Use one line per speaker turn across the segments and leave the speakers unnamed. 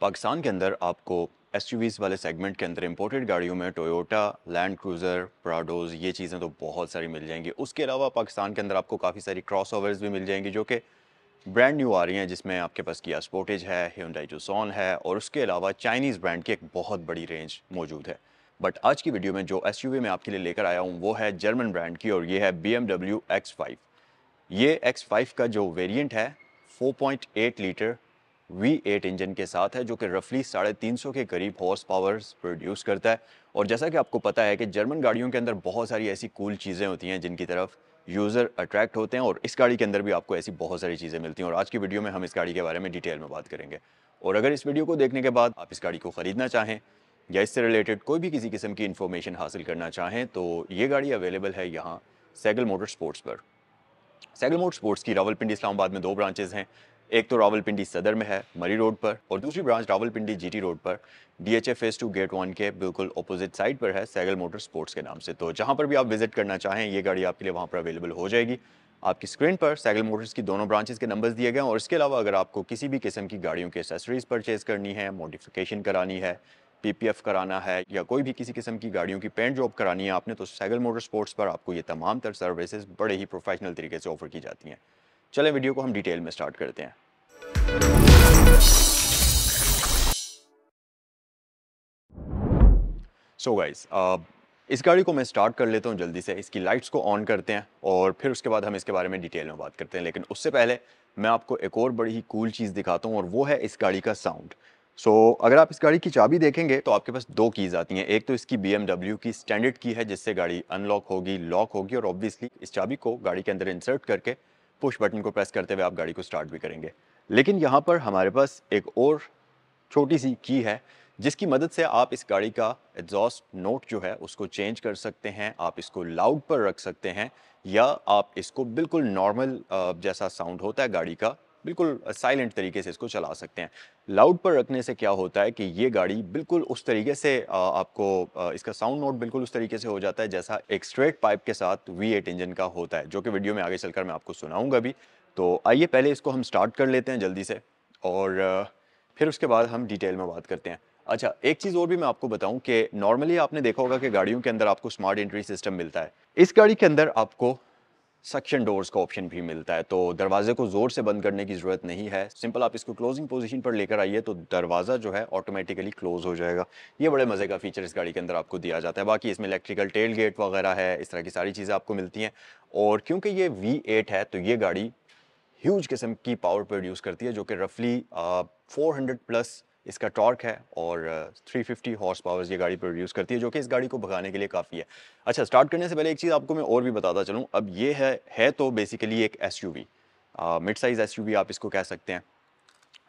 पाकिस्तान के अंदर आपको एस वाले सेगमेंट के अंदर इंपोर्टेड गाड़ियों में टोयोटा लैंड क्रूज़र प्राडोज ये चीज़ें तो बहुत सारी मिल जाएंगी उसके अलावा पाकिस्तान के अंदर आपको काफ़ी सारी क्रॉस भी मिल जाएंगी जो कि ब्रांड न्यू आ रही हैं जिसमें आपके पास किया स्पोर्टेज है हिंडाई जोसॉन है और उसके अलावा चाइनीज़ ब्रांड की एक बहुत बड़ी रेंज मौजूद है बट आज की वीडियो में जो एस मैं आपके लिए लेकर आया हूँ वो है जर्मन ब्रांड की और ये है बी एम ये एक्स का जो वेरियंट है एट लीटर V8 इंजन के साथ है जो कि रफली साढ़े तीन सौ के करीब हॉर्स पावर प्रोड्यूस करता है और जैसा कि आपको पता है कि जर्मन गाड़ियों के अंदर बहुत सारी ऐसी कूल चीज़ें होती हैं जिनकी तरफ यूज़र अट्रैक्ट होते हैं और इस गाड़ी के अंदर भी आपको ऐसी बहुत सारी चीज़ें मिलती हैं और आज की वीडियो में हम इस गाड़ी के बारे में डिटेल में बात करेंगे और अगर इस वीडियो को देखने के बाद आप इस गाड़ी को ख़रीदना चाहें या इससे रिलेटेड कोई भी किसी किस्म की इन्फॉर्मेशन हासिल करना चाहें तो ये गाड़ी अवेलेबल है यहाँ सैगल मोटर स्पोर्ट्स पर सैगल मोटर स्पोर्ट्स की रावलपिंडी इस्लामाबाद में दो ब्रांचेज़ हैं एक तो रावलपिंडी सदर में है मरी रोड पर और दूसरी ब्रांच रावलपिंडी जीटी रोड पर D H phase two gate one के बिल्कुल अपोजिट साइड पर है सैगल मोटर स्पोर्ट्स के नाम से तो जहाँ पर भी आप विजिट करना चाहें ये गाड़ी आपके लिए वहाँ पर अवेलेबल हो जाएगी आपकी स्क्रीन पर सैगल मोटर्स की दोनों ब्रांचेस के नंबर्स दिए गए हैं और इसके अलावा अगर आपको किसी भी किस्म की गाड़ियों की एसेसरीज परचेज करनी है मॉडिफिकेशन करानी है पीपीएफ कराना है या कोई भी किसी किस्म की गाड़ियों की पेंट जॉब करानी है आपने तो सैगल मोटर स्पोर्ट्स पर आपको ये तमाम तर सर्विसेज बड़े ही प्रोफेशनल तरीके से ऑफर की जाती हैं चलें वीडियो को हम डिटेल में स्टार्ट करते हैं सो so गाइज uh, इस गाड़ी को मैं स्टार्ट कर लेता हूँ जल्दी से इसकी लाइट्स को ऑन करते हैं और फिर उसके बाद हम इसके बारे में डिटेल में बात करते हैं लेकिन उससे पहले मैं आपको एक और बड़ी ही कूल चीज़ दिखाता हूँ और वो है इस गाड़ी का साउंड सो so, अगर आप इस गाड़ी की चाबी देखेंगे तो आपके पास दो कीज़ आती हैं एक तो इसकी बी की स्टैंडर्ड की है जिससे गाड़ी अनलॉक होगी लॉक होगी और ऑब्वियसली इस चाबी को गाड़ी के अंदर इंसर्ट करके पुश बटन को प्रेस करते हुए आप गाड़ी को स्टार्ट भी करेंगे लेकिन यहाँ पर हमारे पास एक और छोटी सी की है जिसकी मदद से आप इस गाड़ी का एग्जॉस्ट नोट जो है उसको चेंज कर सकते हैं आप इसको लाउड पर रख सकते हैं या आप इसको बिल्कुल नॉर्मल जैसा साउंड होता है गाड़ी का बिल्कुल साइलेंट तरीके से इसको चला सकते हैं लाउड पर रखने से क्या होता है कि ये गाड़ी बिल्कुल उस तरीके से आपको इसका साउंड नोट बिल्कुल उस तरीके से हो जाता है जैसा एक स्ट्रेट पाइप के साथ वी एट इंजन का होता है जो कि वीडियो में आगे चलकर मैं आपको सुनाऊंगा भी तो आइए पहले इसको हम स्टार्ट कर लेते हैं जल्दी से और फिर उसके बाद हम डिटेल में बात करते हैं अच्छा एक चीज़ और भी मैं आपको बताऊं कि नॉर्मली आपने देखा होगा कि गाड़ियों के अंदर आपको स्मार्ट एंट्री सिस्टम मिलता है इस गाड़ी के अंदर आपको सक्शन डोर्स का ऑप्शन भी मिलता है तो दरवाजे को ज़ोर से बंद करने की ज़रूरत नहीं है सिंपल आप इसको क्लोजिंग पोजीशन पर लेकर आइए तो दरवाज़ा जो है ऑटोमेटिकली क्लोज हो जाएगा ये बड़े मज़े का फीचर इस गाड़ी के अंदर आपको दिया जाता है बाकी इसमें इलेक्ट्रिकल टेल गेट वगैरह है इस तरह की सारी चीज़ें आपको मिलती हैं और क्योंकि ये वी है तो ये गाड़ी ह्यूज किस्म की पावर प्रोड्यूस करती है जो कि रफली फोर प्लस इसका टॉर्क है और 350 हॉर्स पावर्स ये गाड़ी प्रोड्यूस करती है जो कि इस गाड़ी को भगाने के लिए काफ़ी है अच्छा स्टार्ट करने से पहले एक चीज़ आपको मैं और भी बताता चलूँ अब ये है है तो बेसिकली एक S U mid size S आप इसको कह सकते हैं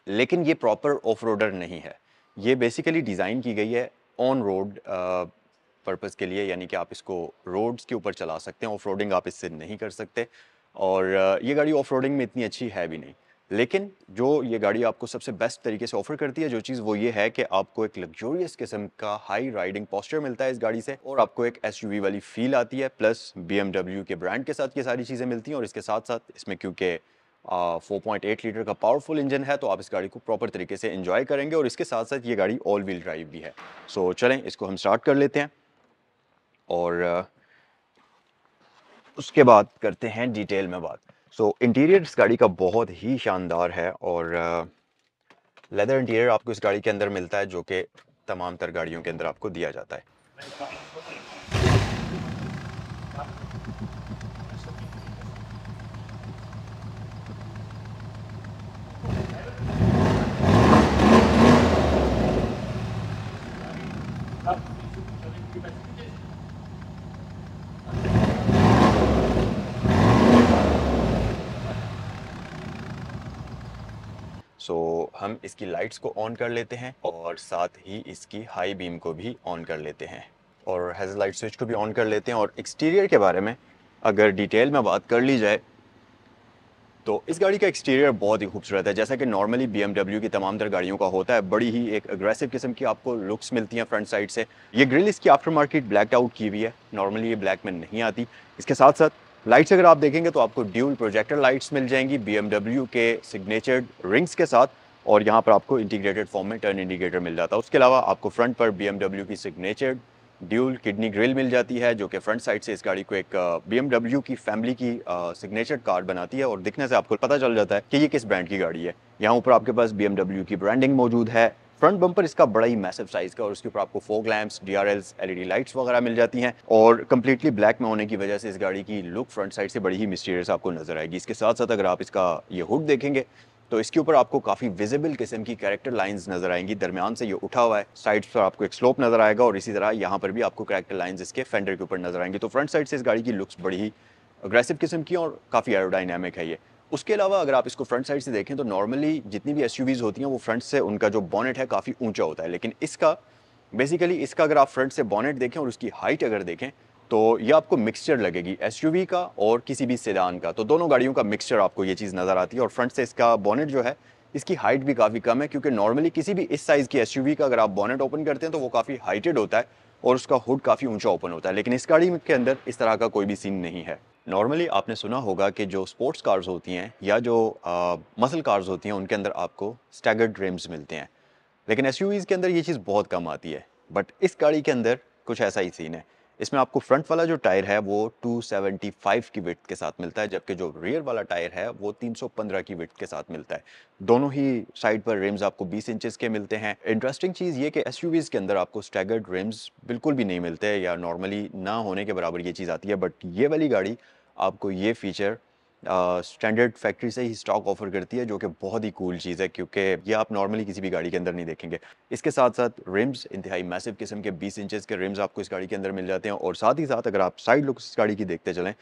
लेकिन ये प्रॉपर ऑफ रोडर नहीं है ये बेसिकली डिज़ाइन की गई है ऑन रोड पर्पज़ के लिए यानी कि आप इसको रोड्स के ऊपर चला सकते हैं ऑफ रोडिंग आप इससे नहीं कर सकते और ये गाड़ी ऑफ रोडिंग में इतनी अच्छी है भी नहीं लेकिन जो ये गाड़ी आपको सबसे बेस्ट तरीके से ऑफर करती है जो चीज़ वो ये है कि आपको एक लग्जोरियस किस्म का हाई राइडिंग पॉस्चर मिलता है इस गाड़ी से और आपको एक एस वाली फील आती है प्लस बी के ब्रांड के साथ ये सारी चीज़ें मिलती हैं और इसके साथ साथ इसमें क्योंकि फोर पॉइंट एट लीटर का पावरफुल इंजन है तो आप इस गाड़ी को प्रॉपर तरीके से इन्जॉय करेंगे और इसके साथ साथ ये गाड़ी ऑल व्हील ड्राइव भी है सो so, चलें इसको हम स्टार्ट कर लेते हैं और उसके बाद करते हैं डिटेल में बात सो इंटीरियर इस गाड़ी का बहुत ही शानदार है और लेदर इंटीरियर आपको इस गाड़ी के अंदर मिलता है जो कि तमाम तर गाड़ियों के अंदर आपको दिया जाता है Up. सो हम इसकी लाइट्स को ऑन कर लेते हैं और साथ ही इसकी हाई बीम को भी ऑन कर लेते हैं और हेज लाइट स्विच को भी ऑन कर लेते हैं और एक्सटीरियर के बारे में अगर डिटेल में बात कर ली जाए तो इस गाड़ी का एक्सटीरियर बहुत ही खूबसूरत है जैसा कि नॉर्मली बी की तमाम तर गाड़ियों का होता है बड़ी ही एक अग्रेसिव किस्म की आपको लुक्स मिलती हैं फ्रंट साइड से ये ग्रिल इसकी आफ्टर मार्केट ब्लैक आउट की हुई है नॉर्मली ये ब्लैक में नहीं आती इसके साथ साथ लाइट्स अगर आप देखेंगे तो आपको ड्यूल प्रोजेक्टर लाइट्स मिल जाएंगी बी के सिग्नेचर्ड रिंग्स के साथ और यहाँ पर आपको इंटीग्रेटेड फॉर्म में टर्न इंडिकेटर मिल जाता है उसके अलावा आपको फ्रंट पर बी की सिग्नेचर्ड ड्यूल किडनी ग्रिल मिल जाती है जो कि फ्रंट साइड से इस गाड़ी को एक बी uh, की फैमिली की सिग्नेचर uh, कार बनाती है और दिखने से आपको पता चल जाता है कि ये किस ब्रांड की गाड़ी है यहाँ ऊपर आपके पास बी की ब्रांडिंग मौजूद है फ्रंट बम्पर इसका बड़ा ही मैसिव साइज का और उसके ऊपर आपको fog lamps D R Ls LED lights वगैरह मिल जाती हैं और कम्प्लीटली ब्लैक में होने की वजह से इस गाड़ी की लुक फ्रंट साइड से बड़ी ही मिस्टीरियस आपको नजर आएगी इसके साथ साथ अगर आप इसका ये हुड देखेंगे तो इसके ऊपर आपको काफ़ी विजिबल किस्म की कैरेक्टर लाइंस नजर आएंगी दरमियान से ये उठा हुआ है साइड पर आपको एक स्लोप नजर आएगा और इसी तरह यहाँ पर भी आपको कैरेक्टर लाइंस इसके फेंडर के ऊपर नजर आएंगी तो फ्रंट साइड से इस गाड़ी की लुक्स बड़ी ही अग्रेसिव किस्म की और काफ़ी एरोडाइनमिक है ये उसके अलावा अगर आप इसको फ्रंट साइड से देखें तो नॉर्मली जितनी भी एस होती हैं वो फ्रंट से उनका जो बॉनेट है काफ़ी ऊँचा होता है लेकिन इसका बेसिकली इसका अगर आप फ्रंट से बॉनेट देखें और उसकी हाइट अगर देखें तो ये आपको मिक्सचर लगेगी एस का और किसी भी सेडान का तो दोनों गाड़ियों का मिक्सचर आपको ये चीज़ नज़र आती है और फ्रंट से इसका बॉनेट जो है इसकी हाइट भी काफ़ी कम है क्योंकि नॉर्मली किसी भी इस साइज़ की एस का अगर आप बॉनेट ओपन करते हैं तो वो काफ़ी हाइटेड होता है और उसका हुड काफ़ी ऊंचा ओपन होता है लेकिन इस गाड़ी के अंदर इस तरह का कोई भी सीन नहीं है नॉर्मली आपने सुना होगा कि जो स्पोर्ट्स कार्स होती हैं या जो मसल कार्स होती हैं उनके अंदर आपको स्टैगर्ड रिम्स मिलते हैं लेकिन एस के अंदर ये चीज़ बहुत कम आती है बट इस गाड़ी के अंदर कुछ ऐसा ही सीन है इसमें आपको फ्रंट वाला जो टायर है वो 275 की विथ के साथ मिलता है जबकि जो रियर वाला टायर है वो 315 की विथ के साथ मिलता है दोनों ही साइड पर रिम्स आपको 20 इंचेस के मिलते हैं इंटरेस्टिंग चीज़ ये कि एस के अंदर आपको स्टैगर्ड रिम्स बिल्कुल भी नहीं मिलते या नॉर्मली ना होने के बराबर ये चीज़ आती है बट ये वाली गाड़ी आपको ये फीचर स्टैंडर्ड फैक्ट्री से ही स्टॉक ऑफर करती है जो कि बहुत ही कूल चीज़ है क्योंकि ये आप नॉर्मली किसी भी गाड़ी के अंदर नहीं देखेंगे इसके साथ साथ रिम्स इंतहाई मैसिव किस्म के 20 इंचेस के रिम्स आपको इस गाड़ी के अंदर मिल जाते हैं और साथ ही साथ अगर आप साइड लुक इस गाड़ी की देखते चलें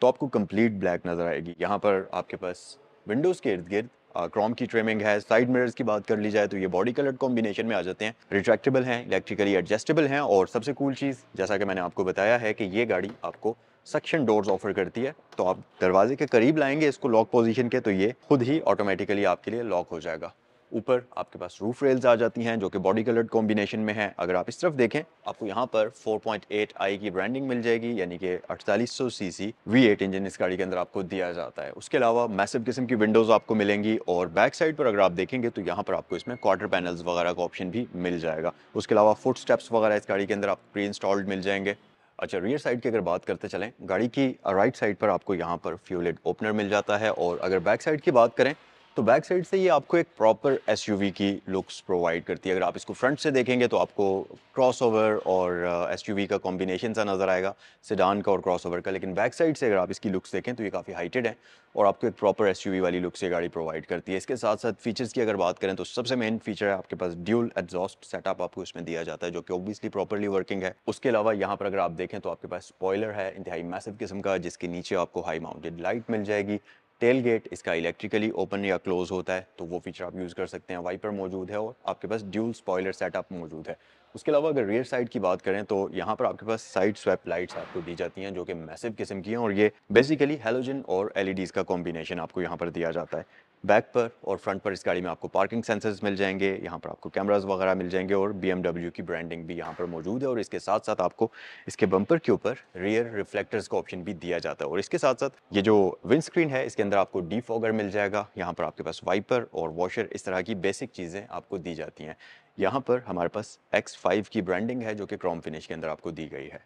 तो आपको कम्प्लीट ब्लैक नज़र आएगी यहाँ पर आपके पास विंडोज़ के इर्द गिर्द क्रोम की ट्रेमिंग है साइड मिरर्स की बात कर ली जाए तो ये बॉडी कलर कॉम्बिनेशन में आ जाते हैं रिट्रैक्टेबल हैं इलेक्ट्रिकली एडजस्टेबल हैं और सबसे कूल चीज़ जैसा कि मैंने आपको बताया है कि ये गाड़ी आपको सक्शन डोर्स ऑफर करती है तो आप दरवाजे के करीब लाएंगे इसको लॉक पोजीशन के तो ये खुद ही ऑटोमेटिकली आपके लिए लॉक हो जाएगा ऊपर आपके पास रूफ रेल्स आ जाती हैं जो कि बॉडी कलर्ड कॉम्बिनेशन में है अगर आप इस तरफ देखें आपको यहाँ पर 4.8 आई की ब्रांडिंग मिल जाएगी यानी कि 4800 सीसी V8 इंजन इस गाड़ी के अंदर आपको दिया जाता है उसके अलावा मैसिव किस्म की विंडोज आपको मिलेंगी और बैक साइड पर अगर आप देखेंगे तो यहाँ पर आपको इसमें क्वार्टर पैनल्स वगैरह का ऑप्शन भी मिल जाएगा उसके अलावा फुट स्टेप्स वगैरह इस गाड़ी के अंदर आप प्री इंस्टॉल्ड मिल जाएंगे अच्छा रियर साइड की अगर बात करते चलें गाड़ी की राइट साइड पर आपको यहाँ पर फ्यूल ओपनर मिल जाता है और अगर बैक साइड की बात करें तो बैक साइड से ये आपको एक प्रॉपर एस की लुक्स प्रोवाइड करती है अगर आप इसको फ्रंट से देखेंगे तो आपको क्रॉसओवर और एस uh, का कॉम्बिनेशन सा नज़र आएगा सिडान का और क्रॉसओवर का लेकिन बैक साइड से अगर आप इसकी लुक्स देखें तो ये काफ़ी हाइटेड है और आपको एक प्रॉपर एस वाली लुक्स ये गाड़ी प्रोवाइड करती है इसके साथ साथ फीचर्स की अगर बात करें तो सबसे मेन फीचर है आपके पास ड्यूल एग्जॉस्ट सेटअप आपको इसमें दिया जाता है जो कि ओबियसली प्रॉपरली वर्किंग है उसके अलावा यहाँ पर अगर आप देखें तो आपके पास स्पॉयलर है इंतहाई मैसिव किस्म का जिसके नीचे आपको हाई माउंटेड लाइट मिल जाएगी टेल गेट इसका इलेक्ट्रिकली ओपन या क्लोज होता है तो वो फीचर आप यूज़ कर सकते हैं वाइपर मौजूद है और आपके पास ड्यूल स्पॉयलर सेटअप मौजूद है उसके अलावा अगर रियर साइड की बात करें तो यहाँ पर आपके पास साइड स्वैप लाइट्स आपको दी जाती हैं जो कि मैसिव किस्म की हैं और ये बेसिकली हेलोजन और एलईडीज़ का कॉम्बिनेशन आपको यहाँ पर दिया जाता है बैक पर और फ्रंट पर इस गाड़ी में आपको पार्किंग सेंसर्स मिल जाएंगे यहाँ पर आपको कैमरास वगैरह मिल जाएंगे और बी की ब्रांडिंग भी यहाँ पर मौजूद है और इसके साथ साथ आपको इसके बम्पर के ऊपर रियर रिफ्लेक्टर्स का ऑप्शन भी दिया जाता है और इसके साथ साथ ये जो विंड स्क्रीन है इसके अंदर आपको डीफॉगर मिल जाएगा यहाँ पर आपके पास वाइपर और वॉशर इस तरह की बेसिक चीज़ें आपको दी जाती हैं यहाँ पर हमारे पास एक्स की ब्रांडिंग है जो कि क्रॉम फिनिश के अंदर आपको दी गई है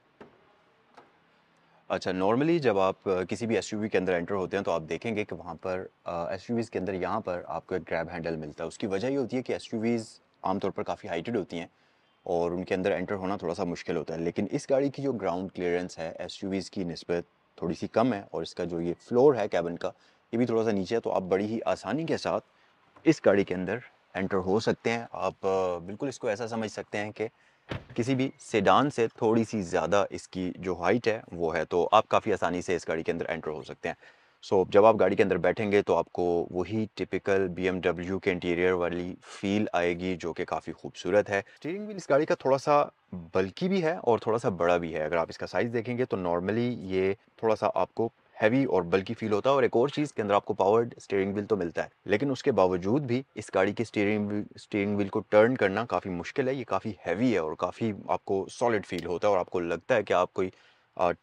अच्छा नॉर्मली जब आप किसी भी एसयूवी के अंदर एंटर होते हैं तो आप देखेंगे कि वहाँ पर एसयूवीज़ के अंदर यहाँ पर आपको एक ग्रैब हैंडल मिलता है उसकी वजह ये होती है कि एसयूवीज़ आमतौर पर काफ़ी हाइटेड होती हैं और उनके अंदर एंटर होना थोड़ा सा मुश्किल होता है लेकिन इस गाड़ी की जो ग्राउंड क्लियरेंस है एस की नस्बत थोड़ी सी कम है और इसका जो ये फ्लोर है कैबिन का ये भी थोड़ा सा नीचे है तो आप बड़ी ही आसानी के साथ इस गाड़ी के अंदर एंटर हो सकते हैं आप बिल्कुल इसको ऐसा समझ सकते हैं कि किसी भी सेडान से थोड़ी सी ज़्यादा इसकी जो हाइट है वो है तो आप काफ़ी आसानी से इस गाड़ी के अंदर एंटर हो सकते हैं सो so, जब आप गाड़ी के अंदर बैठेंगे तो आपको वही टिपिकल बी के इंटीरियर वाली फील आएगी जो कि काफ़ी खूबसूरत है स्टीयरिंग व्हील इस गाड़ी का थोड़ा सा बल्कि भी है और थोड़ा सा बड़ा भी है अगर आप इसका साइज़ देखेंगे तो नॉर्मली ये थोड़ा सा आपको हैवी और बल्कि फील होता है और एक और चीज़ के अंदर आपको पावर्ड स्टीयरिंग व्हील तो मिलता है लेकिन उसके बावजूद भी इस गाड़ी की स्टीयरिंग स्टीयरिंग व्हील को टर्न करना काफ़ी मुश्किल है ये काफ़ी हैवी है और काफ़ी आपको सॉलिड फील होता है और आपको लगता है कि आप कोई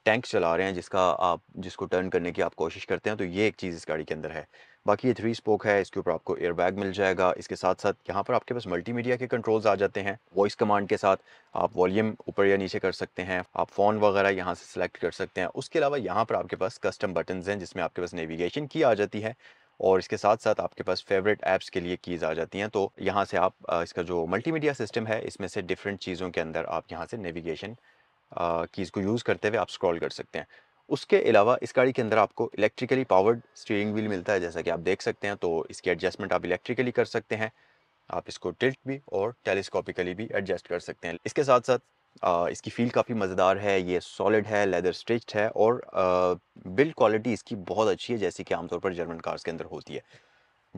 टैंक चला रहे हैं जिसका आप जिसको टर्न करने की आप कोशिश करते हैं तो ये एक चीज़ इस गाड़ी के अंदर है बाकी ये थ्री स्पोक है इसके ऊपर आपको एयरबैग मिल जाएगा इसके साथ साथ यहाँ पर आपके पास मल्टीमीडिया के कंट्रोल्स आ जाते हैं वॉइस कमांड के साथ आप वॉल्यूम ऊपर या नीचे कर सकते हैं आप फ़ोन वगैरह यहाँ से सिलेक्ट कर सकते हैं उसके अलावा यहाँ पर आपके पास कस्टम बटन हैं जिसमें आपके पास नेविगेशन की आ जाती है और इसके साथ साथ आपके पास फेवरेट ऐप्स के लिए कीज़ आ जाती हैं तो यहाँ से आप इसका जो मल्टीमीडिया सिस्टम है इसमें से डिफरेंट चीज़ों के अंदर आप यहाँ से नेविगेशन कीज़ को यूज़ करते हुए आप स्क्रॉल कर सकते हैं उसके अलावा इस गाड़ी के अंदर आपको इलेक्ट्रिकली पावर्ड स्टीयरिंग व्हील मिलता है जैसा कि आप देख सकते हैं तो इसकी एडजस्टमेंट आप इलेक्ट्रिकली कर सकते हैं आप इसको टिल्ट भी और टेलीस्कोपिकली भी एडजस्ट कर सकते हैं इसके साथ साथ आ, इसकी फील काफ़ी मज़ेदार है ये सॉलिड है लेदर स्ट्रिच्ड है और बिल्ड क्वालिटी इसकी बहुत अच्छी है जैसी कि आमतौर पर जर्मन कार्स के अंदर होती है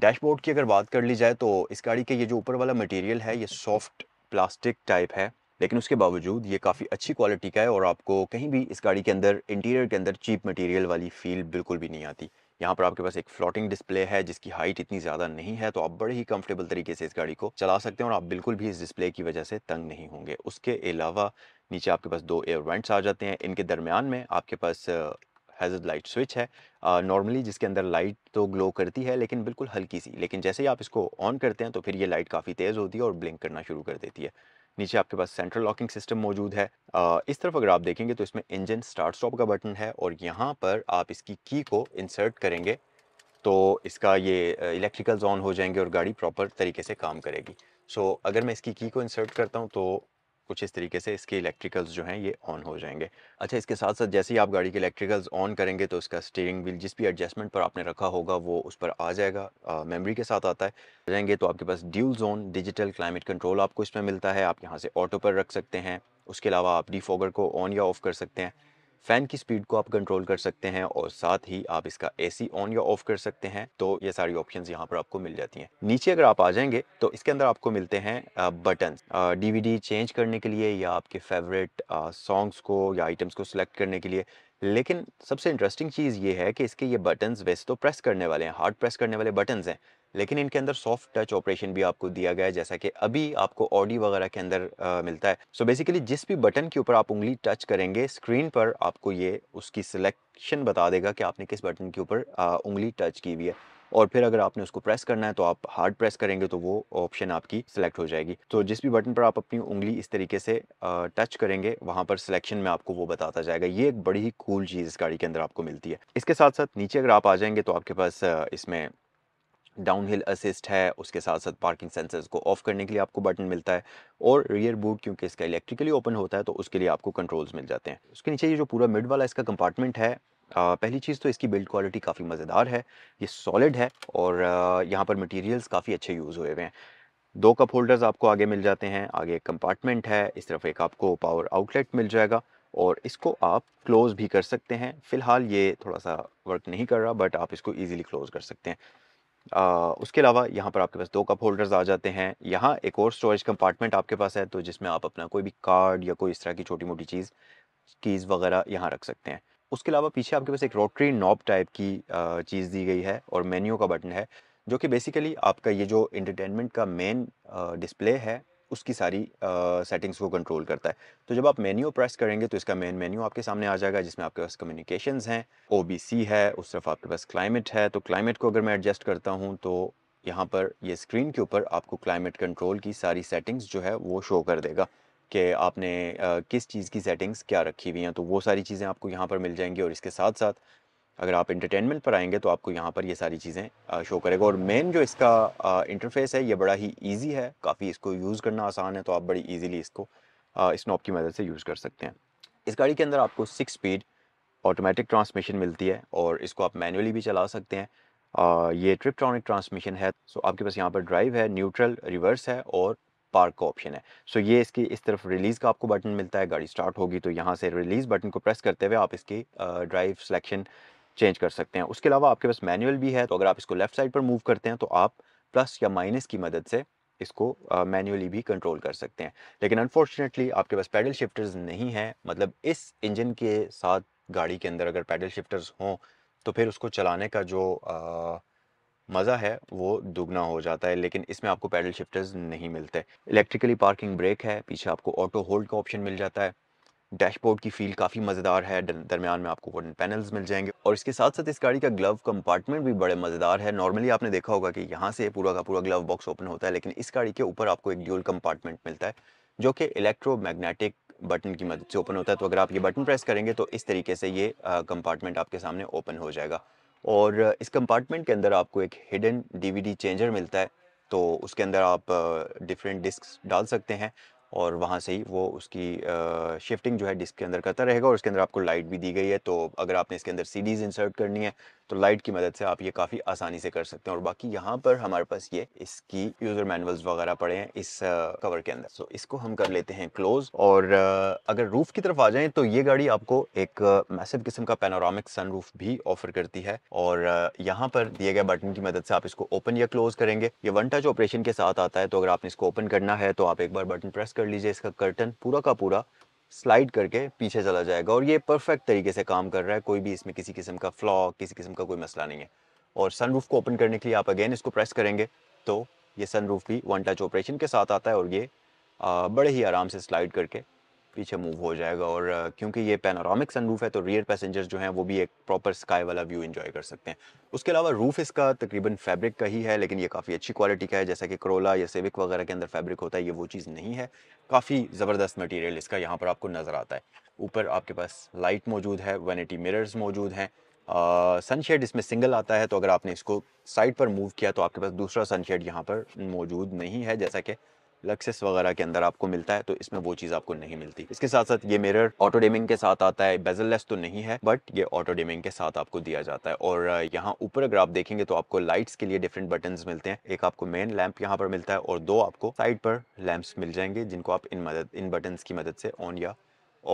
डैशबोर्ड की अगर बात कर ली जाए तो इस गाड़ी के ये जो ऊपर वाला मटेरियल है ये सॉफ्ट प्लास्टिक टाइप है लेकिन उसके बावजूद ये काफ़ी अच्छी क्वालिटी का है और आपको कहीं भी इस गाड़ी के अंदर इंटीरियर के अंदर चीप मटेरियल वाली फील बिल्कुल भी नहीं आती यहाँ पर आपके पास एक फ्लोटिंग डिस्प्ले है जिसकी हाइट इतनी ज़्यादा नहीं है तो आप बड़े ही कंफर्टेबल तरीके से इस गाड़ी को चला सकते हैं और आप बिल्कुल भी इस डिस्प्ले की वजह से तंग नहीं होंगे उसके अलावा नीचे आपके पास दो एयर वेंट्स आ जाते हैं इनके दरमियान में आपके पास हैजर्ड लाइट स्विच है नॉर्मली जिसके अंदर लाइट तो ग्लो करती है लेकिन बिल्कुल हल्की सी लेकिन जैसे ही आप इसको ऑन करते हैं तो फिर ये लाइट काफ़ी तेज़ होती है और ब्लिंक करना शुरू कर देती है नीचे आपके पास सेंट्रल लॉकिंग सिस्टम मौजूद है इस तरफ अगर आप देखेंगे तो इसमें इंजन स्टार्ट स्टॉप का बटन है और यहाँ पर आप इसकी की को इंसर्ट करेंगे तो इसका ये इलेक्ट्रिकल्स ऑन हो जाएंगे और गाड़ी प्रॉपर तरीके से काम करेगी सो so, अगर मैं इसकी की को इंसर्ट करता हूँ तो कुछ इस तरीके से इसके इलेक्ट्रिकल्स जो हैं ये ऑन हो जाएंगे अच्छा इसके साथ साथ जैसे ही आप गाड़ी के इलेक्ट्रिकल्स ऑन करेंगे तो उसका स्टीयरिंग व्हील जिस भी एडजस्टमेंट पर आपने रखा होगा वो उस पर आ जाएगा मेमोरी के साथ आता है जाएंगे तो आपके पास dual zone digital climate control आपको इसमें मिलता है आप यहाँ से ऑटो पर रख सकते हैं उसके अलावा आप डीफोगर को ऑन या ऑफ कर सकते हैं फैन की स्पीड को आप कंट्रोल कर सकते हैं और साथ ही आप इसका एसी ऑन या ऑफ कर सकते हैं तो ये सारी ऑप्शंस यहाँ पर आपको मिल जाती हैं नीचे अगर आप आ जाएंगे तो इसके अंदर आपको मिलते हैं बटन डीवीडी चेंज करने के लिए या आपके फेवरेट सॉन्ग्स को या आइटम्स को सिलेक्ट करने के लिए लेकिन सबसे इंटरेस्टिंग चीज़ ये है कि इसके ये बटन्स वैसे तो प्रेस करने वाले हैं हार्ड प्रेस करने वाले बटन्स हैं लेकिन इनके अंदर सॉफ्ट टच ऑपरेशन भी आपको दिया गया है जैसा कि अभी आपको ऑडी वगैरह के अंदर आ, मिलता है सो so बेसिकली जिस भी बटन के ऊपर आप उंगली टच करेंगे स्क्रीन पर आपको ये उसकी सिलेक्शन बता देगा कि आपने किस बटन के ऊपर उंगली टच की हुई है और फिर अगर आपने उसको प्रेस करना है तो आप हार्ड प्रेस करेंगे तो वो ऑप्शन आपकी सिलेक्ट हो जाएगी तो जिस भी बटन पर आप अपनी उंगली इस तरीके से टच करेंगे वहां पर सिलेक्शन में आपको वो बताता जाएगा ये एक बड़ी ही कूल चीज़ इस गाड़ी के अंदर आपको मिलती है इसके साथ साथ नीचे अगर आप आ जाएंगे तो आपके पास इसमें डाउन हिल असिस्ट है उसके साथ साथ पार्किंग सेंसर्स को ऑफ करने के लिए आपको बटन मिलता है और रियर बूट क्योंकि इसका इलेक्ट्रिकली ओपन होता है तो उसके लिए आपको कंट्रोल्स मिल जाते हैं उसके नीचे ये जो पूरा मिड वाला इसका कंपार्टमेंट है आ, पहली चीज़ तो इसकी बिल्ड क्वालिटी काफ़ी मज़ेदार है ये सॉलिड है और यहाँ पर मटीरियल्स काफ़ी अच्छे यूज़ हुए हुए हैं दो कप होल्डर्स आपको आगे मिल जाते हैं आगे एक कंपार्टमेंट है इस तरफ एक आपको पावर आउटलेट मिल जाएगा और इसको आप क्लोज़ भी कर सकते हैं फ़िलहाल ये थोड़ा सा वर्क नहीं कर रहा बट आप इसको ईजिली क्लोज़ कर सकते हैं आ, उसके अलावा यहाँ पर आपके पास दो कप होल्डर्स आ जाते हैं यहाँ एक और स्टोरेज कंपार्टमेंट आपके पास है तो जिसमें आप अपना कोई भी कार्ड या कोई इस तरह की छोटी मोटी चीज़ कीज़ वगैरह यहाँ रख सकते हैं उसके अलावा पीछे आपके पास एक रोटरी नॉब टाइप की चीज़ दी गई है और मेन्यू का बटन है जो कि बेसिकली आपका ये जो इंटरटेनमेंट का मेन डिस्प्ले है उसकी सारी सेटिंग्स को कंट्रोल करता है तो जब आप मेन्यू प्रेस करेंगे तो इसका मेन मेन्यू आपके सामने आ जाएगा जिसमें आपके पास कम्युनिकेशन हैं ओ है उस तरफ आपके पास क्लाइमेट है तो क्लाइमेट को अगर मैं एडजस्ट करता हूँ तो यहाँ पर ये स्क्रीन के ऊपर आपको क्लाइमेट कंट्रोल की सारी सेटिंग्स जो है वो शो कर देगा कि आपने आ, किस चीज़ की सेटिंग्स क्या रखी हुई हैं तो वो सारी चीज़ें आपको यहाँ पर मिल जाएंगी और इसके साथ साथ अगर आप इंटरटेनमेंट पर आएंगे तो आपको यहाँ पर ये सारी चीज़ें शो करेगा और मेन जो इसका इंटरफेस है ये बड़ा ही ईजी है काफ़ी इसको यूज़ करना आसान है तो आप बड़ी इजीली इसको इस नॉब की मदद से यूज़ कर सकते हैं इस गाड़ी के अंदर आपको सिक्स स्पीड ऑटोमेटिक ट्रांसमिशन मिलती है और इसको आप मैनुअली भी चला सकते हैं आ, ये ट्रिपट्रॉनिक ट्रांसमिशन है सो आपके पास यहाँ पर ड्राइव है न्यूट्रल रिवर्स है और पार्क का ऑप्शन है सो ये इसकी इस तरफ रिलीज़ का आपको बटन मिलता है गाड़ी स्टार्ट होगी तो यहाँ से रिलीज़ बटन को प्रेस करते हुए आप इसकी ड्राइव सिलेक्शन चेंज कर सकते हैं उसके अलावा आपके पास मैनुअल भी है तो अगर आप इसको लेफ्ट साइड पर मूव करते हैं तो आप प्लस या माइनस की मदद से इसको मैनुअली uh, भी कंट्रोल कर सकते हैं लेकिन अनफॉर्चुनेटली आपके पास पैडल शिफ्टर्स नहीं हैं मतलब इस इंजन के साथ गाड़ी के अंदर अगर पैडल शिफ्टर्स हों तो फिर उसको चलाने का जो uh, मज़ा है वो दुगना हो जाता है लेकिन इसमें आपको पैडल शिफ्टर्स नहीं मिलते इलेक्ट्रिकली पार्किंग ब्रेक है पीछे आपको ऑटो होल्ड का ऑप्शन मिल जाता है डैशबोर्ड की फील काफ़ी मज़ेदार है दरमियान में आपको वुडन पैनल्स मिल जाएंगे और इसके साथ साथ इस गाड़ी का ग्लव कंपार्टमेंट भी बड़े मज़ेदार है नॉर्मली आपने देखा होगा कि यहाँ से पूरा का पूरा ग्लव बॉक्स ओपन होता है लेकिन इस गाड़ी के ऊपर आपको एक ड्यूल कंपार्टमेंट मिलता है जो कि इलेक्ट्रो बटन की मदद से ओपन होता है तो अगर आप ये बटन प्रेस करेंगे तो इस तरीके से ये कंपार्टमेंट आपके सामने ओपन हो जाएगा और इस कंपार्टमेंट के अंदर आपको एक हिडन डीवीडी चेंजर मिलता है तो उसके अंदर आप डिफरेंट डिस्क डाल सकते हैं और वहाँ से ही वो उसकी शिफ्टिंग जो है डिस्क के अंदर करता रहेगा और इसके अंदर आपको लाइट भी दी गई है तो अगर आपने इसके अंदर सीडीज़ इंसर्ट करनी है तो लाइट की मदद से आप ये काफ़ी आसानी से कर सकते हैं और बाकी यहाँ पर हमारे पास ये इसकी यूज़र मैनुअल्स वगैरह पड़े हैं इस कवर के अंदर सो so, इसको हम कर लेते हैं क्लोज और अगर रूफ की तरफ आ जाएँ तो ये गाड़ी आपको एक मैसिव किस्म का पेनोरामिक सनरूफ भी ऑफर करती है और यहाँ पर दिए गए बटन की मदद से आप इसको ओपन या क्लोज करेंगे ये वन टच ऑपरेशन के साथ आता है तो अगर आपने इसको ओपन करना है तो आप एक बार बटन प्रेस कर लीजिए इसका कर्टन पूरा का पूरा स्लाइड करके पीछे चला जाएगा और ये परफेक्ट तरीके से काम कर रहा है कोई भी इसमें किसी किस्म का फ्लॉ किसी किस्म का कोई मसला नहीं है और सनरूफ को ओपन करने के लिए आप अगेन इसको प्रेस करेंगे तो ये सनरूफ भी वन टच ऑपरेशन के साथ आता है और ये आ, बड़े ही आराम से स्लाइड करके पीछे मूव हो जाएगा और क्योंकि ये पैनोरामिक सनरूफ है तो रियर पैसेंजर्स जो हैं वो भी एक प्रॉपर स्काई वाला व्यू इन्जॉय कर सकते हैं उसके अलावा रूफ़ इसका तकरीबन फैब्रिक का ही है लेकिन ये काफ़ी अच्छी क्वालिटी का है जैसा कि करोला या सेविक वगैरह के अंदर फैब्रिक होता है ये वो चीज़ नहीं है काफ़ी ज़बरदस्त मटीरियल इसका यहाँ पर आपको नज़र आता है ऊपर आपके पास लाइट मौजूद है वनिटी मिररर्स मौजूद हैं सनशेड इसमें सिंगल आता है तो अगर आपने इसको साइड पर मूव किया तो आपके पास दूसरा सनशेड यहाँ पर मौजूद नहीं है जैसा कि लक्सेस वगैरह के अंदर आपको मिलता है तो इसमें वो चीज़ आपको नहीं मिलती इसके साथ साथ ये मिरर ऑटो डेमिंग के साथ आता है बेजललेस तो नहीं है बट ये ऑटो डेमिंग के साथ आपको दिया जाता है और यहाँ ऊपर अगर आप देखेंगे तो आपको लाइट्स के लिए डिफरेंट बटन मिलते हैं एक आपको मेन लैम्प यहाँ पर मिलता है और दो आपको साइड पर लैम्प मिल जाएंगे जिनको आप इन मदद इन बटन की मदद से ऑन या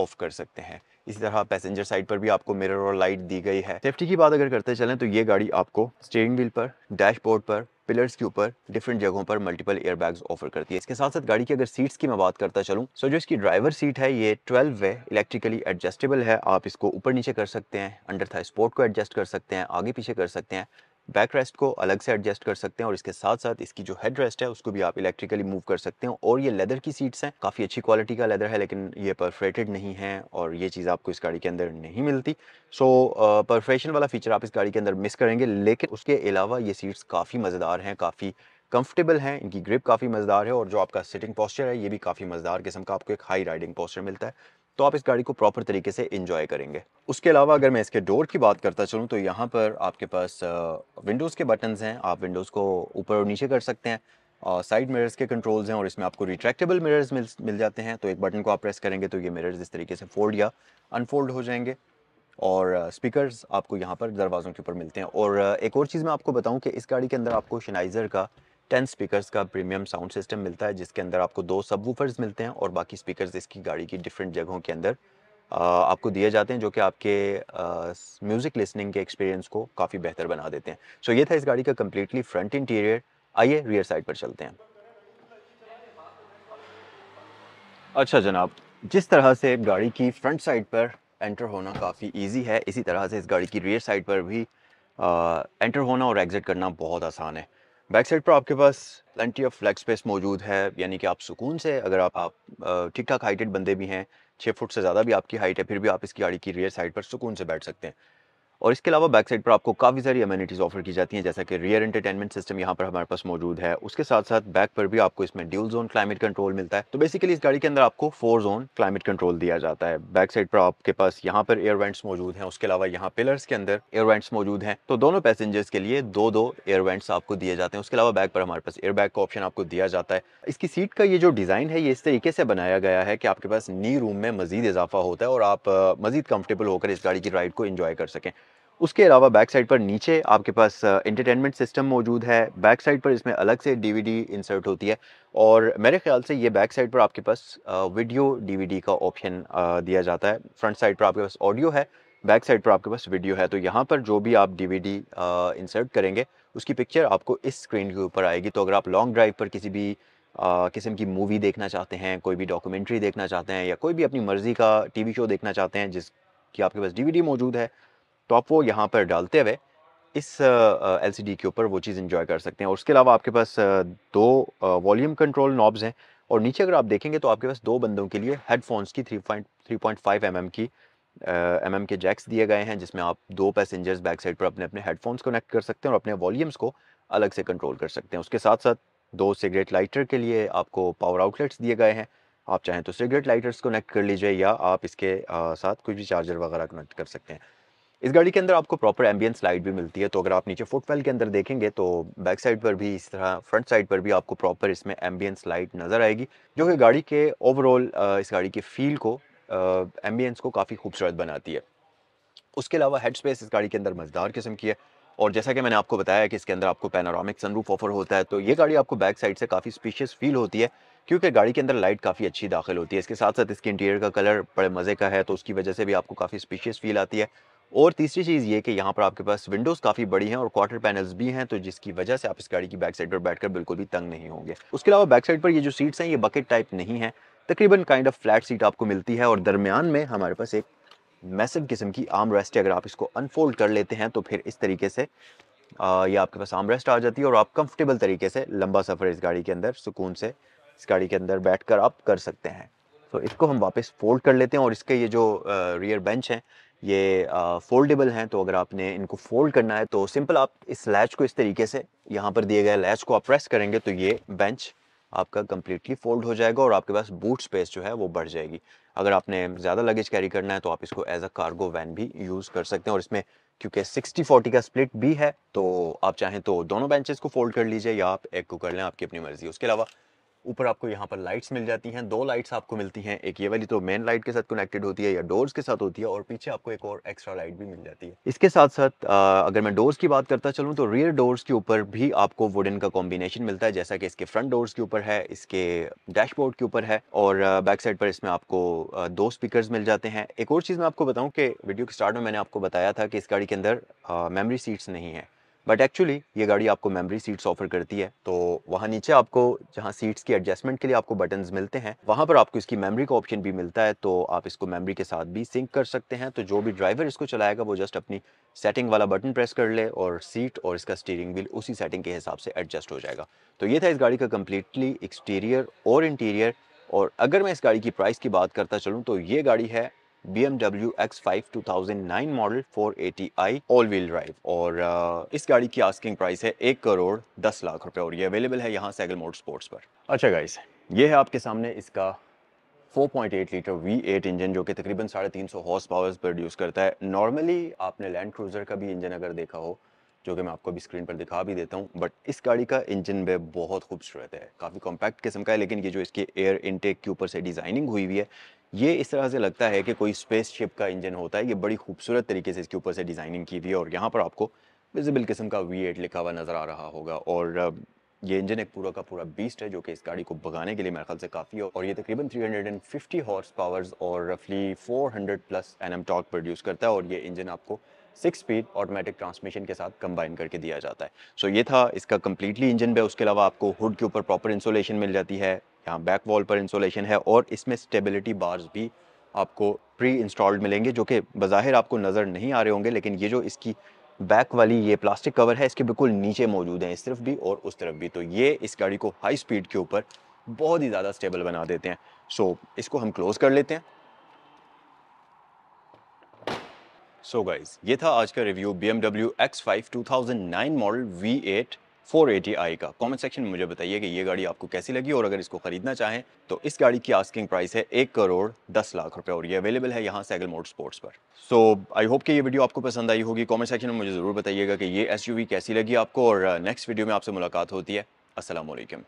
ऑफ कर सकते हैं इसी तरह पैसेंजर साइड पर भी आपको मिरर और लाइट दी गई है सेफ्टी की बात अगर करते चलें तो ये गाड़ी आपको स्टेयरिंग व्हील पर डैशबोर्ड पर पिलर्स के ऊपर डिफरेंट जगहों पर मल्टीपल बैग्स ऑफर करती है इसके साथ साथ गाड़ी की अगर सीट्स की मैं बात करता चलूँ सो जो इसकी ड्राइवर सीट है ये ट्वेल्व है इलेक्ट्रिकली एडजस्टेबल है आप इसको ऊपर नीचे कर सकते हैं अंडर था स्पोर्ट को एडजस्ट कर सकते हैं आगे पीछे कर सकते हैं बैक रेस्ट को अलग से एडजस्ट कर सकते हैं और इसके साथ साथ इसकी जो हेड रेस्ट है उसको भी आप इलेक्ट्रिकली मूव कर सकते हैं और ये लेदर की सीट्स हैं काफ़ी अच्छी क्वालिटी का लेदर है लेकिन ये परफ्रेटेड नहीं है और ये चीज़ आपको इस गाड़ी के अंदर नहीं मिलती सो so, परफ्रेशन वाला फीचर आप इस गाड़ी के अंदर मिस करेंगे लेकिन उसके अलावा ये सीट्स काफ़ी मज़ेदार हैं काफ़ी कंफर्टेबल हैं इनकी ग्रिप काफ़ी मज़ेदार है और जो आपका सिटिंग पॉस्चर है ये भी काफ़ी मज़ेदार किस्म का आपको एक हाई राइडिंग पॉस्चर मिलता है तो आप इस गाड़ी को प्रॉपर तरीके से इंजॉय करेंगे उसके अलावा अगर मैं इसके डोर की बात करता चलूँ तो यहाँ पर आपके पास विंडोज़ के बटन्स हैं आप विंडोज़ को ऊपर और नीचे कर सकते हैं और साइड मिरर्स के कंट्रोल्स हैं और इसमें आपको रिट्रैक्टेबल मिरर्स मिल मिल जाते हैं तो एक बटन को आप प्रेस करेंगे तो ये मिरर्स इस तरीके से फोल्ड या अनफोल्ड हो जाएंगे और स्पीकर्स आपको यहाँ पर दरवाज़ों के ऊपर मिलते हैं और एक और चीज़ मैं आपको बताऊँ कि इस गाड़ी के अंदर आपको शनाइज़र का टेन स्पीकर्स का प्रीमियम साउंड सिस्टम मिलता है जिसके अंदर आपको दो सब मिलते हैं और बाकी स्पीकर्स इसकी गाड़ी की डिफरेंट जगहों के अंदर आपको दिए जाते हैं जो कि आपके म्यूज़िक लिसनिंग के एक्सपीरियंस को काफ़ी बेहतर बना देते हैं सो so ये था इस गाड़ी का कम्प्लीटली फ्रंट इंटीरियर आइए रियर साइड पर चलते हैं अच्छा जनाब जिस तरह से गाड़ी की फ्रंट साइड पर एंटर होना काफ़ी इजी है इसी तरह से इस गाड़ी की रियर साइड पर भी आ, एंटर होना और एग्ज़िट करना बहुत आसान है बैक साइड पर आपके पास प्लेंटी ऑफ फ्लैग स्पेस मौजूद है यानी कि आप सुकून से अगर आप आप ठीक ठाक हाइटेड बंदे भी हैं छः फुट से ज़्यादा भी आपकी हाइट है फिर भी आप इस गाड़ी की रियर साइड पर सुकून से बैठ सकते हैं और इसके अलावा बैक साइड पर आपको काफ़ी सारी अमेनिटीज़ ऑफर की जाती हैं जैसा कि रियर एंटरटेनमेंट सिस्टम यहाँ पर हमारे पास मौजूद है उसके साथ साथ बैक पर भी आपको इसमें ड्यूल जोन क्लाइमेट कंट्रोल मिलता है तो बेसिकली इस गाड़ी के अंदर आपको फोर जोन क्लाइमेट कंट्रोल दिया जाता है बैक साइड पर आपके पास यहाँ पर एयर वेंट्स मौजूद हैं उसके अलावा यहाँ पिलर्स के अंदर एयर वेंट्स मौजूद हैं तो दोनों पैसेंजर्स के लिए दो दो एयर वेंट्स आपको दिए जाते हैं उसके अलावा बैक पर हमारे पास एयर बैग का ऑप्शन आपको दिया जाता है इसकी सीट का ये जो डिज़ाइन है ये इस तरीके से बनाया गया है कि आपके पास नी रूम में मजीद इजाफा होता है और आप मजीद कंफर्टेबल होकर इस गाड़ी की राइड को इन्जॉय कर सकें उसके अलावा बैक साइड पर नीचे आपके पास इंटरटेनमेंट सिस्टम मौजूद है बैक साइड पर इसमें अलग से डीवीडी इंसर्ट होती है और मेरे ख्याल से ये बैक साइड पर आपके पास वीडियो डीवीडी का ऑप्शन दिया जाता है फ्रंट साइड पर आपके पास ऑडियो है बैक साइड पर आपके पास वीडियो है तो यहाँ पर जो भी आप डीवीडी इंसर्ट करेंगे उसकी पिक्चर आपको इस स्क्रीन के ऊपर आएगी तो अगर आप लॉन्ग ड्राइव पर किसी भी किस्म की मूवी देखना चाहते हैं कोई भी डॉक्यूमेंट्री देखना चाहते हैं या कोई भी अपनी मर्ज़ी का टी शो देखना चाहते हैं जिसकी आपके पास डीवीडी मौजूद है तो आप वो यहाँ पर डालते हुए इस एल uh, के ऊपर वो चीज़ इन्जॉय कर सकते हैं और उसके अलावा आपके पास uh, दो वॉल्यूम कंट्रोल नॉब्स हैं और नीचे अगर आप देखेंगे तो आपके पास दो बंदों के लिए हेडफोन्स की three point three point five M M की एम एम के जैक्स दिए गए हैं जिसमें आप दो पैसेंजर्स बैक साइड पर अपने अपने हेडफोन्स कनेक्ट कर सकते हैं और अपने वॉल्यूम्स को अलग से कंट्रोल कर सकते हैं उसके साथ साथ दो सिगरेट लाइटर के लिए आपको पावर आउटलेट्स दिए गए हैं आप चाहें तो सिगरेट लाइटर्स कनेक्ट कर लीजिए या आप इसके साथ कुछ भी चार्जर वगैरह कनेक्ट कर सकते हैं इस गाड़ी के अंदर आपको प्रॉपर एम्बियंस लाइट भी मिलती है तो अगर आप नीचे फुटवेल के अंदर देखेंगे तो बैक साइड पर भी इस तरह फ्रंट साइड पर भी आपको प्रॉपर इसमें एम्बियंस लाइट नज़र आएगी जो कि गाड़ी के ओवरऑल इस गाड़ी की फील को एम्बियंस को काफ़ी खूबसूरत बनाती है उसके अलावा हेड स्पेस इस गाड़ी के अंदर मज़ेदार किस्म की है और जैसा कि मैंने आपको बताया कि इसके अंदर आपको पैनारामिक सनरूफ ऑफर होता है तो ये गाड़ी आपको बैक साइड से काफ़ी स्पीशियस फील होती है क्योंकि गाड़ी के अंदर लाइट काफ़ी अच्छी दाखिल होती है इसके साथ साथ इसके इंटीरियर का कलर बड़े मज़े का है तो उसकी वजह से भी आपको काफ़ी स्पीशियस फील आती है और तीसरी चीज़ ये कि यहाँ पर आपके पास विंडोज़ काफ़ी बड़ी हैं और क्वार्टर पैनल्स भी हैं तो जिसकी वजह से आप इस गाड़ी की बैक साइड पर बैठकर बिल्कुल भी तंग नहीं होंगे उसके अलावा बैक साइड पर ये जो सीट्स हैं ये बकेट टाइप नहीं है तकरीबन काइंड ऑफ फ्लैट सीट आपको मिलती है और दरमियान में हमारे पास एक मैसेव किस्म की आम रेस्ट है अगर आप इसको अनफोल्ड कर लेते हैं तो फिर इस तरीके से ये आपके पास आम रेस्ट आ जाती है और आप कंफर्टेबल तरीके से लंबा सफ़र इस गाड़ी के अंदर सुकून से इस गाड़ी के अंदर बैठ कर आप कर सकते हैं तो इसको हम वापस फोल्ड कर लेते हैं और इसके ये जो रियर बेंच हैं ये फोल्डेबल हैं तो अगर आपने इनको फोल्ड करना है तो सिंपल आप इस लैच को इस तरीके से यहाँ पर दिए गए लैच को आप प्रेस करेंगे तो ये बेंच आपका कम्प्लीटली फोल्ड हो जाएगा और आपके पास बूट स्पेस जो है वो बढ़ जाएगी अगर आपने ज़्यादा लगेज कैरी करना है तो आप इसको एज अ कार्गो वैन भी यूज़ कर सकते हैं और इसमें क्योंकि 60 40 का स्प्लिट भी है तो आप चाहें तो दोनों बेंचेस को फोल्ड कर लीजिए या आप एक को कर लें आपकी अपनी मर्जी उसके अलावा ऊपर आपको यहाँ पर लाइट्स मिल जाती हैं दो लाइट्स आपको मिलती हैं एक ये वाली तो मेन लाइट के साथ कनेक्टेड होती है या डोर्स के साथ होती है और पीछे आपको एक और एक्स्ट्रा लाइट भी मिल जाती है इसके साथ साथ आ, अगर मैं डोर्स की बात करता चलूँ तो रियर डोर्स के ऊपर भी आपको वुडन का कॉम्बिनेशन मिलता है जैसा कि इसके फ्रंट डोर्स के ऊपर है इसके डैशबोर्ड के ऊपर है और बैक साइड पर इसमें आपको दो स्पीकर मिल जाते हैं एक और चीज़ मैं आपको बताऊँ कि वीडियो के स्टार्ट में मैंने आपको बताया था कि इस गाड़ी के अंदर मेमरी सीट्स नहीं है बट एक्चुअली ये गाड़ी आपको मेमोरी सीट्स ऑफर करती है तो वहाँ नीचे आपको जहाँ सीट्स की एडजस्टमेंट के लिए आपको बटन मिलते हैं वहाँ पर आपको इसकी मेमोरी का ऑप्शन भी मिलता है तो आप इसको मेमोरी के साथ भी सिंक कर सकते हैं तो जो भी ड्राइवर इसको चलाएगा वो जस्ट अपनी सेटिंग वाला बटन प्रेस कर ले और सीट और इसका स्टीयरिंग व्हील उसी सेटिंग के हिसाब से एडजस्ट हो जाएगा तो ये था इस गाड़ी का कम्प्लीटली एक्सटीरियर और इंटीरियर और अगर मैं इस गाड़ी की प्राइस की बात करता चलूँ तो ये गाड़ी है BMW X5 2009 model 480i all wheel drive और uh, इस गाड़ी की आस्किंग प्राइस है एक करोड़ दस लाख रुपए और ये अवेलेबल है यहाँ सैगल मोटर स्पोर्ट्स पर अच्छा गाइस ये है आपके सामने इसका 4.8 लीटर V8 इंजन जो कि तकरीबन साढ़े तीन सौ हॉर्स पावर्स प्रोड्यूस करता है नॉर्मली आपने लैंड क्रूजर का भी इंजन अगर देखा हो जो कि मैं आपको अभी स्क्रीन पर दिखा भी देता हूँ बट इस गाड़ी का इंजन वे बहुत खूबसूरत है काफ़ी कॉम्पैक्ट किस्म का है लेकिन ये जो इसकी एयर इनटेक के ऊपर से डिज़ाइनिंग हुई हुई है ये इस तरह से लगता है कि कोई स्पेस शिप का इंजन होता है ये बड़ी खूबसूरत तरीके से इसके ऊपर से डिज़ाइनिंग की हुई है और यहाँ पर आपको विजिबल किस्म का वी एट लिखा हुआ नज़र आ रहा होगा और ये इंजन एक पूरा का पूरा बीस्ट है जो कि इस गाड़ी को भगाने के लिए मेरे ख्याल से काफ़ी है और ये तकरीबन 350 हॉर्स पावर्स और रफली 400 प्लस एनएम टॉर्क प्रोड्यूस करता है और ये इंजन आपको सिक्स स्पीड ऑटोमेटिक ट्रांसमिशन के साथ कंबाइन करके दिया जाता है सो so ये था इसका कम्प्लीटली इंजन है उसके अलावा आपको हुड के ऊपर प्रॉपर इंसोलेशन मिल जाती है यहाँ बैक वॉल पर इंसोलेशन है और इसमें स्टेबिलिटी बार्स भी आपको प्री इंस्टॉल्ड मिलेंगे जो कि बाहिर आपको नज़र नहीं आ रहे होंगे लेकिन ये जो इसकी बैक वाली ये प्लास्टिक कवर है इसके बिल्कुल नीचे मौजूद हैं इस तरफ भी और उस तरफ भी तो ये इस गाड़ी को हाई स्पीड के ऊपर बहुत ही ज़्यादा स्टेबल बना देते हैं सो so, इसको हम क्लोज़ कर लेते हैं सो गाइज ये था आज का review B MW X five two thousand nine model V eight four eighty i का कॉमेंट सेक्शन में मुझे बताइए कि ये गाड़ी आपको कैसी लगी और अगर इसको खरीदना चाहें तो इस गाड़ी की आस्किंग प्राइस है एक करोड़ दस लाख रुपए और ये अवेलेबल है यहाँ सैगल मोटर स्पोर्ट्स पर सो आई होप कि ये वीडियो आपको पसंद आई होगी कॉमेंट सेक्शन में मुझे ज़रूर बताइएगा कि ये एस कैसी लगी आपको और नेक्स्ट uh, वीडियो में आपसे मुलाकात होती है असलम